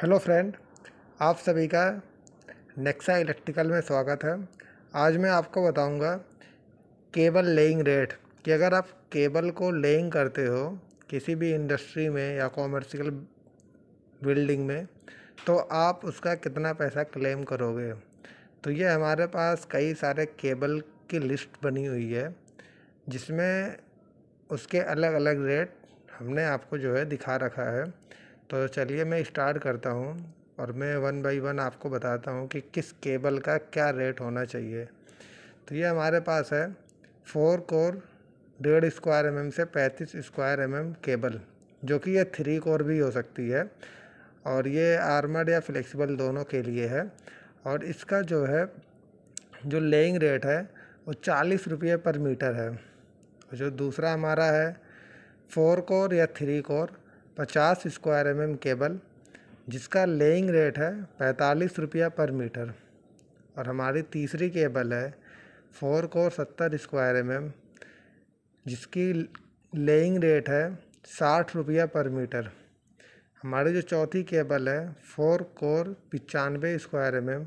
hello friend आप सभी का नेक्सा इलेक्ट्रिकल में स्वागत है आज मैं आपको बताऊंगा केबल लेइंग रेट कि अगर आप केबल को लेइंग करते हो किसी भी इंडस्ट्री में या कॉमर्शियल बिल्डिंग में तो आप उसका कितना पैसा क्लेम करोगे तो ये हमारे पास कई सारे केबल की लिस्ट बनी हुई है जिसमें उसके अलग अलग रेट हमने आपको जो है दिखा रखा है तो चलिए मैं स्टार्ट करता हूँ और मैं वन बाई वन आपको बताता हूँ कि किस केबल का क्या रेट होना चाहिए तो ये हमारे पास है फोर कोर डेढ़ स्क्वायर एम mm से पैंतीस स्क्वायर एम केबल जो कि ये थ्री कोर भी हो सकती है और ये आर्मड या फ्लेक्सिबल दोनों के लिए है और इसका जो है जो लेइंग रेट है वो चालीस रुपये पर मीटर है जो दूसरा हमारा है फोर कोर या थ्री कोर पचास स्क्वायर एम केबल जिसका लेइंग रेट है पैंतालीस रुपया पर मीटर और हमारी तीसरी केबल है फोर कोर सत्तर स्क्वायर एम जिसकी लेइंग रेट है साठ रुपया पर मीटर हमारी जो चौथी केबल है फोर कोर पचानवे स्क्वायर एम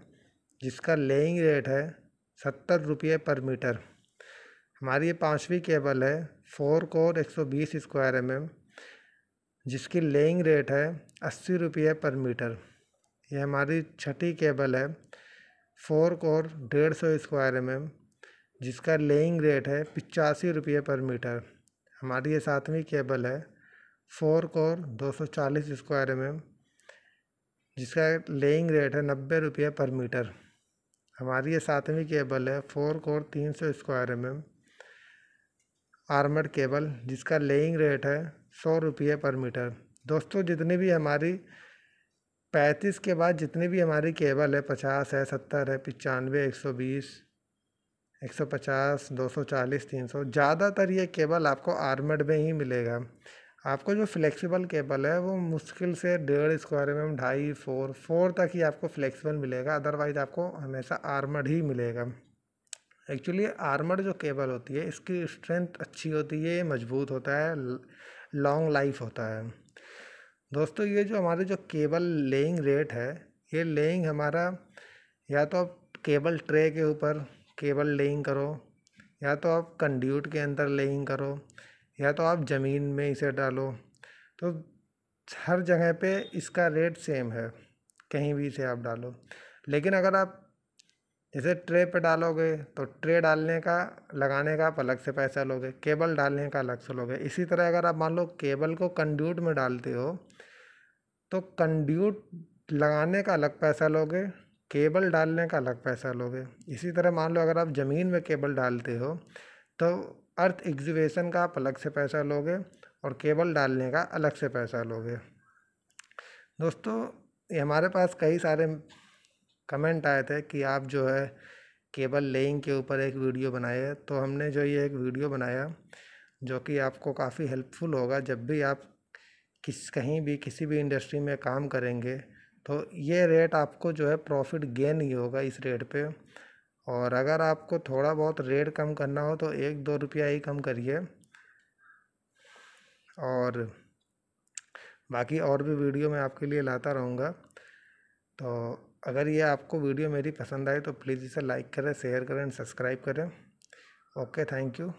जिसका लेइंग रेट है सत्तर रुपये पर मीटर हमारी ये पाँचवीं केबल है फोर कोर एक सौ बीस स्क्वायर एम जिसकी लेइंग रेट है अस्सी रुपये पर मीटर यह हमारी छठी केबल है फोर कोर डेढ़ सौ स्क्वायर एम एम जिसका लेइंग रेट है पिचासी रुपये पर मीटर हमारी ये सातवीं केबल है फोर कोर दो सौ चालीस स्क्वायर एम एम जिसका लेइंग रेट है नब्बे रुपये पर मीटर हमारी ये सातवीं केबल है फोर कोर तीन सौ square m m armoured cable जिसका लेइंग रेट है सौ रुपये पर मीटर दोस्तों जितने भी हमारी पैंतीस के बाद जितने भी हमारी केबल है पचास है सत्तर है पचानवे एक सौ बीस एक सौ पचास दो सौ चालीस तीन सौ ज़्यादातर ये केबल आपको आर्मेड में ही मिलेगा आपको जो फ्लेक्सिबल केबल है वो मुश्किल से डेढ़ स्क्वायर में ढाई फोर फोर तक ही आपको फ्लेक्सिबल मिलेगा अदरवाइज आपको हमेशा आर्मड ही मिलेगा एक्चुअली आर्मड जो केबल होती है इसकी स्ट्रेंथ अच्छी होती है मजबूत होता है लॉन्ग लाइफ होता है दोस्तों ये जो हमारे जो केबल लेइंग रेट है ये लेइंग हमारा या तो आप केबल ट्रे के ऊपर केबल लेइंग करो या तो आप कंड्यूट के अंदर लेइंग करो या तो आप ज़मीन में इसे डालो तो हर जगह पे इसका रेट सेम है कहीं भी इसे आप डालो लेकिन अगर आप जैसे ट्रे पे डालोगे तो ट्रे डालने का लगाने का आप अलग से पैसा लोगे केबल डालने का अलग से लोगे इसी तरह अगर आप मान लो केबल को कंड्यूट में डालते हो तो कंड्यूट लगाने का अलग पैसा लोगे केबल डालने का अलग पैसा लोगे इसी तरह मान लो अगर आप ज़मीन में केबल डालते हो तो अर्थ एग्जीबिशन का आप अलग से पैसा लोगे और केबल डालने का अलग से पैसा लोगे दोस्तों ये हमारे पास कई सारे कमेंट आए थे कि आप जो है केबल लेइंग के ऊपर एक वीडियो बनाए तो हमने जो ये एक वीडियो बनाया जो कि आपको काफ़ी हेल्पफुल होगा जब भी आप किस कहीं भी किसी भी इंडस्ट्री में काम करेंगे तो ये रेट आपको जो है प्रॉफिट गेन ही होगा इस रेट पे और अगर आपको थोड़ा बहुत रेट कम करना हो तो एक दो रुपया ही कम करिए और बाकी और भी वीडियो मैं आपके लिए लाता रहूँगा तो अगर ये आपको वीडियो मेरी पसंद आए तो प्लीज़ इसे लाइक करें शेयर करें सब्सक्राइब करें ओके थैंक यू